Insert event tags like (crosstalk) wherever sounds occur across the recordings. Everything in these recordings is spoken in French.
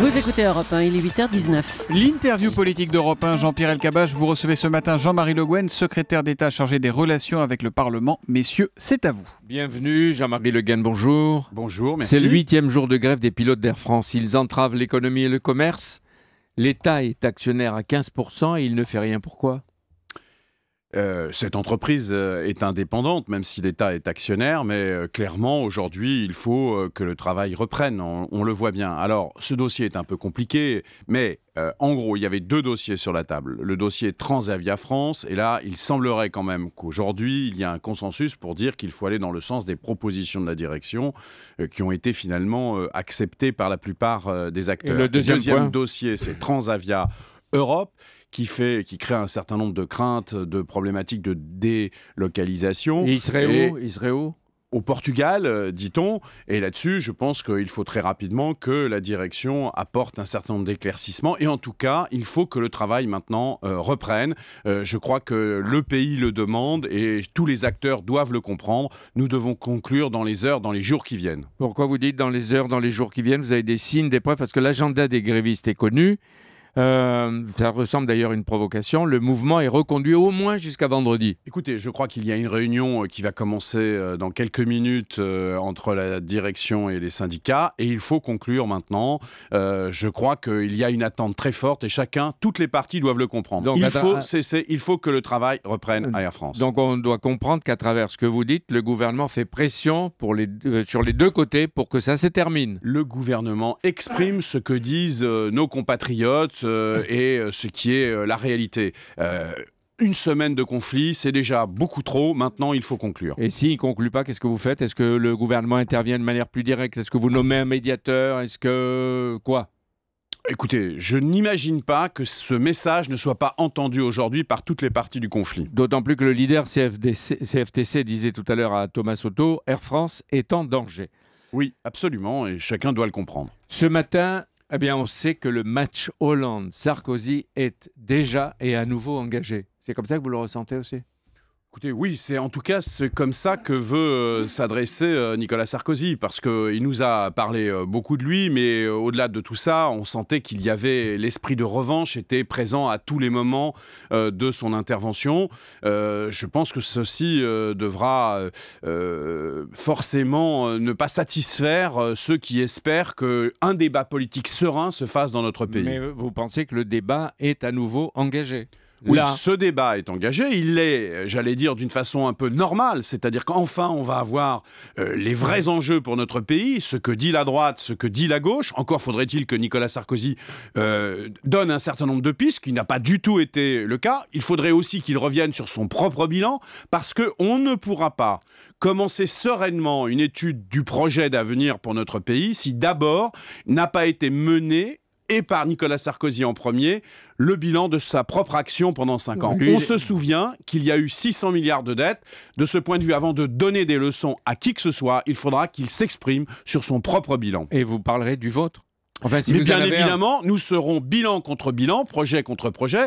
Vous écoutez Europe 1, il est 8h19. L'interview politique d'Europe 1, Jean-Pierre Elkabach, vous recevez ce matin Jean-Marie Le Guen, secrétaire d'État chargé des relations avec le Parlement. Messieurs, c'est à vous. Bienvenue, Jean-Marie Le Guen, bonjour. Bonjour, merci. C'est le huitième jour de grève des pilotes d'Air France. Ils entravent l'économie et le commerce. L'État est actionnaire à 15% et il ne fait rien. Pourquoi euh, cette entreprise euh, est indépendante, même si l'État est actionnaire, mais euh, clairement, aujourd'hui, il faut que le travail reprenne, on, le voit bien. Alors, ce dossier est un peu compliqué, mais en gros, il y avait deux dossiers sur la table. Le dossier Transavia France, et là, il semblerait quand même qu'aujourd'hui, il y a un consensus pour dire qu'il faut aller dans le sens des propositions de la direction qui ont été finalement acceptées par la plupart des acteurs. le deuxième dossier, c'est Transavia Europe qui fait, qui crée un certain nombre de craintes, de problématiques de délocalisation. Et il où où au Portugal, euh, dit-on. Et là-dessus, je pense qu'il faut très rapidement que la direction apporte un certain nombre d'éclaircissements. Et en tout cas, il faut que le travail maintenant euh, reprenne. Euh, je crois que le pays le demande et tous les acteurs doivent le comprendre. Nous devons conclure dans les heures, dans les jours qui viennent. Pourquoi vous dites dans les heures, dans les jours qui viennent Vous avez des signes, des preuves Parce que l'agenda des grévistes est connu. Euh, ça ressemble d'ailleurs à une provocation. Le mouvement est reconduit au moins jusqu'à vendredi. Écoutez, je crois qu'il y a une réunion euh, qui va commencer euh, dans quelques minutes entre la direction et les syndicats. Et il faut conclure maintenant. je crois qu'il y a une attente très forte et chacun, toutes les parties doivent le comprendre. Donc, il, faut cesser, il faut que le travail reprenne à Air France. Donc on doit comprendre qu'à travers ce que vous dites, le gouvernement fait pression pour les, sur les deux côtés pour que ça se termine. Le gouvernement exprime ce que disent nos compatriotes euh, et euh, ce qui est euh, la réalité une semaine de conflit, c'est déjà beaucoup trop. Maintenant, il faut conclure. Et s'il ne conclut pas, qu'est-ce que vous faites Est-ce que le gouvernement intervient de manière plus directe Est-ce que vous nommez un médiateur Est-ce que. quoi Écoutez, je n'imagine pas que ce message ne soit pas entendu aujourd'hui par toutes les parties du conflit. D'autant plus que le leader CFTC disait tout à l'heure à Thomas Soto Air France est en danger. Oui, absolument, et chacun doit le comprendre. Ce matin, eh bien, on sait que le match Hollande-Sarkozy est déjà et à nouveau engagé. C'est comme ça que vous le ressentez aussi Écoutez, oui, c'est en tout cas c'est comme ça que veut euh, s'adresser euh, Nicolas Sarkozy, parce qu'il euh, nous a parlé beaucoup de lui, mais au-delà de tout ça, on sentait qu'il y avait l'esprit de revanche était présent à tous les moments de son intervention. je pense que ceci devra forcément ne pas satisfaire ceux qui espèrent qu'un débat politique serein se fasse dans notre pays. Mais vous pensez que le débat est à nouveau engagé oui, ce débat est engagé. Il l'est, j'allais dire, d'une façon un peu normale. C'est-à-dire qu'enfin, on va avoir euh, les vrais enjeux pour notre pays, ce que dit la droite, ce que dit la gauche. Encore faudrait-il que Nicolas Sarkozy euh, donne un certain nombre de pistes, ce qui n'a pas du tout été le cas. Il faudrait aussi qu'il revienne sur son propre bilan, parce qu'on ne pourra pas commencer sereinement une étude du projet d'avenir pour notre pays si d'abord n'a pas été menée et par Nicolas Sarkozy en premier, le bilan de sa propre action pendant 5 ans. On se souvient qu'il y a eu 600 milliards de dettes. De ce point de vue, avant de donner des leçons à qui que ce soit, il faudra qu'il s'exprime sur son propre bilan. Et vous parlerez du vôtre Enfin, si bien évidemment, nous serons bilan contre bilan, projet contre projet.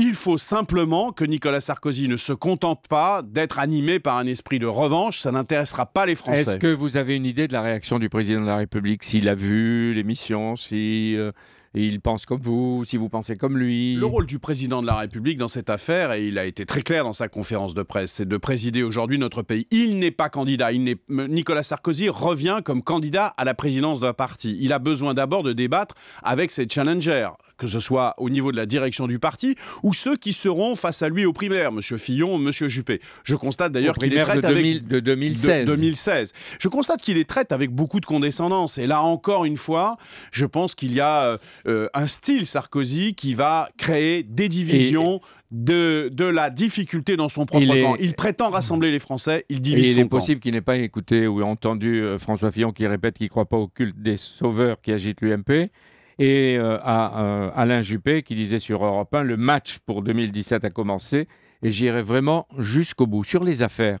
Il faut simplement que Nicolas Sarkozy ne se contente pas d'être animé par un esprit de revanche. Ça n'intéressera pas les Français. Est-ce que vous avez une idée de la réaction du président de la République s'il a vu l'émission, si euh, il pense comme vous, si vous pensez comme lui Le rôle du président de la République dans cette affaire, et il a été très clair dans sa conférence de presse, c'est de présider aujourd'hui notre pays. Il n'est pas candidat. Euh, Nicolas Sarkozy revient comme candidat à la présidence d'un parti. Il a besoin d'abord de débattre avec ses challengers que ce soit au niveau de la direction du parti, ou ceux qui seront face à lui aux primaires, M. Fillon, M. Juppé. Je constate d'ailleurs qu'il les traite avec... De 2016. Je constate qu'il les traite avec beaucoup de condescendance. Et là, encore une fois, je pense qu'il y a euh, euh, un style Sarkozy qui va créer des divisions, De, de, la difficulté dans son propre camp. Il prétend rassembler les Français, il divise son camp. Il est possible qu'il n'ait pas écouté ou entendu euh, François Fillon qui répète qu'il ne croit pas au culte des sauveurs qui agitent l'UMP et euh, à euh, Alain Juppé qui disait sur Europe 1, le match pour 2017 a commencé et j'irai vraiment jusqu'au bout. Sur les affaires,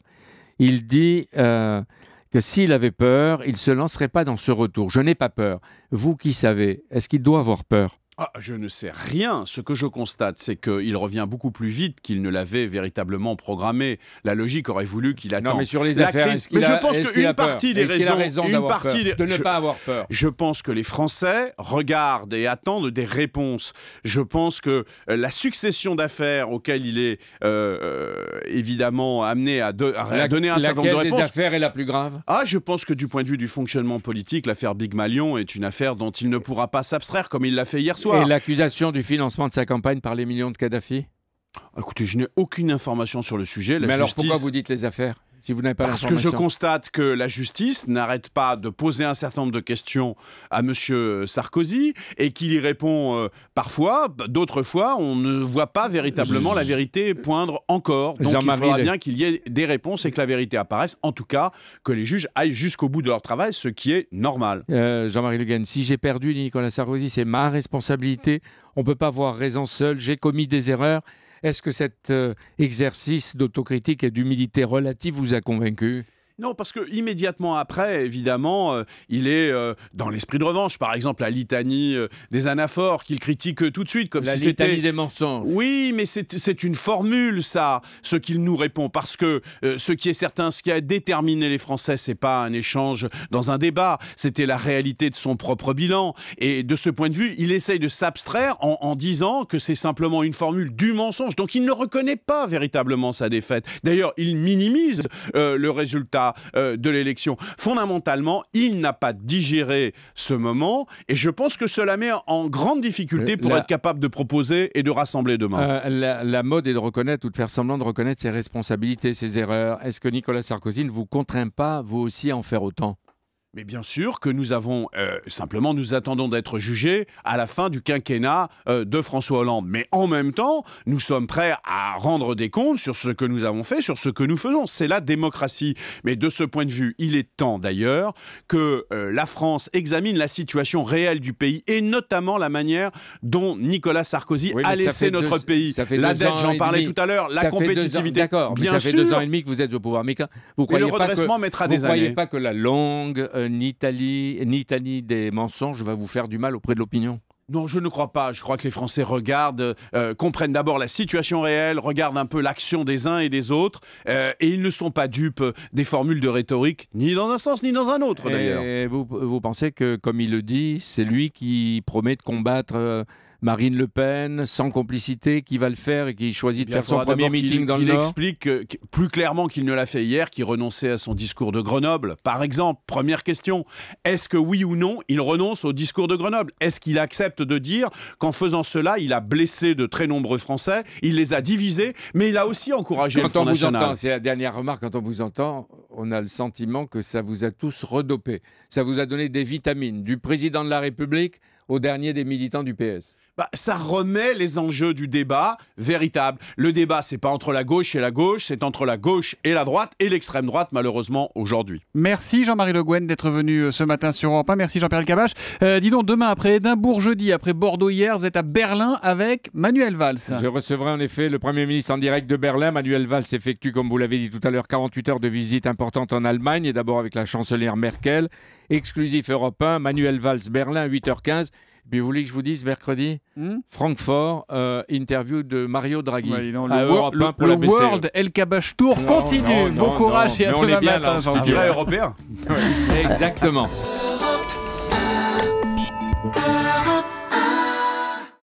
il dit euh, que s'il avait peur, il ne se lancerait pas dans ce retour. Je n'ai pas peur. Vous qui savez, est-ce qu'il doit avoir peur ah, je ne sais rien. Ce que je constate, c'est qu'il revient beaucoup plus vite qu'il ne l'avait véritablement programmé. La logique aurait voulu qu'il attende. mais sur les la affaires, je pense qu'une partie des raisons, une de ne pas avoir peur. Je pense que les Français regardent et attendent des réponses. Je pense que euh, la succession d'affaires auxquelles il est euh, euh, évidemment amené à, donner un certain nombre de réponses. Laquelle des affaires est la plus grave Ah, je pense que du point de vue du fonctionnement politique, l'affaire Big Malion est une affaire dont il ne pourra pas s'abstraire, comme il l'a fait hier soir. Et l'accusation du financement de sa campagne par les millions de Kadhafi Écoutez, je n'ai aucune information sur le sujet. Mais alors pourquoi vous dites les affaires parce que je constate que la justice n'arrête pas de poser un certain nombre de questions à M. Sarkozy et qu'il y répond euh, parfois, d'autres fois, on ne voit pas véritablement la vérité poindre encore. Donc il faudra bien qu'il y ait des réponses et que la vérité apparaisse. En tout cas, que les juges aillent jusqu'au bout de leur travail, ce qui est normal. Euh, Jean-Marie Le si j'ai perdu Nicolas Sarkozy, c'est ma responsabilité. On ne peut pas avoir raison seul, J'ai commis des erreurs. Est-ce que cet euh, exercice d'autocritique et d'humilité relative vous a convaincu non, parce que immédiatement après, évidemment, euh, il est euh, dans l'esprit de revanche. Par exemple, la litanie euh, des anaphores qu'il critique tout de suite, comme la si c'était. La litanie des mensonges. Oui, mais c'est une formule, ça, ce qu'il nous répond. Parce que ce qui est certain, ce qui a déterminé les Français, c'est pas un échange dans un débat. C'était la réalité de son propre bilan. Et de ce point de vue, il essaye de s'abstraire en disant que c'est simplement une formule du mensonge. Donc il ne reconnaît pas véritablement sa défaite. D'ailleurs, il minimise le résultat euh, de l'élection. Fondamentalement, il n'a pas digéré ce moment et je pense que cela met en grande difficulté pour être capable de proposer et de rassembler demain. Euh, la, mode est de reconnaître ou de faire semblant de reconnaître ses responsabilités, ses erreurs. Est-ce que Nicolas Sarkozy ne vous contraint pas, vous aussi, à en faire autant mais bien sûr que nous avons, euh, simplement nous attendons d'être jugés à la fin du quinquennat euh, de François Hollande. Mais en même temps, nous sommes prêts à rendre des comptes sur ce que nous avons fait, sur ce que nous faisons. C'est la démocratie. Mais de ce point de vue, il est temps d'ailleurs que euh, la France examine la situation réelle du pays et notamment la manière dont Nicolas Sarkozy a laissé notre pays. Ça fait la dette, j'en parlais tout à l'heure, la compétitivité. D'accord, ça fait deux ans et demi que vous êtes au pouvoir. Mais, le redressement mettra des années. Vous croyez pas que la longue euh, ni, Italie, des mensonges va vous faire du mal auprès de l'opinion non, je ne crois pas. Je crois que les Français regardent, euh, comprennent d'abord la situation réelle, regardent un peu l'action des uns et des autres, euh, et ils ne sont pas dupes des formules de rhétorique, ni dans un sens, ni dans un autre d'ailleurs. Vous, vous pensez que, comme il le dit, c'est lui qui promet de combattre Marine Le Pen, sans complicité, qui va le faire et qui choisit de eh faire son premier meeting dans le Nord. Il explique plus clairement qu'il ne l'a fait hier, qu'il renonçait à son discours de Grenoble. Par exemple, première question, est-ce que oui ou non, il renonce au discours de Grenoble Est-ce qu'il accepte de dire qu'en faisant cela, il a blessé de très nombreux Français, il les a divisés, mais il a aussi encouragé le Front on vous entend, c'est la dernière remarque, quand on vous entend, on a le sentiment que ça vous a tous redopé. Ça vous a donné des vitamines, du président de la République au dernier des militants du PS. Bah, ça remet les enjeux du débat véritable. Le débat, c'est pas entre la gauche et la gauche, c'est entre la gauche et la droite et l'extrême droite, malheureusement, aujourd'hui. Merci Jean-Marie Le Guen d'être venu euh, ce matin sur Europe 1. Merci Jean-Pierre Cabache. Euh, dis donc, demain, après Édimbourg jeudi, après Bordeaux hier, vous êtes à Berlin avec Manuel Valls. Je recevrai en effet le Premier ministre en direct de Berlin. Manuel Valls effectue, comme vous l'avez dit tout à l'heure, 48 heures de visite importante en Allemagne, et d'abord avec la chancelière Merkel. Exclusif européen Manuel Valls, Berlin, 8h15. Puis vous voulez que je vous dise mercredi hmm Francfort, euh, interview de Mario Draghi. Ouais, non, le, e. World El Kabash Tour continue. bon courage et à demain matin. Un vrai européen. (laughs) exactement.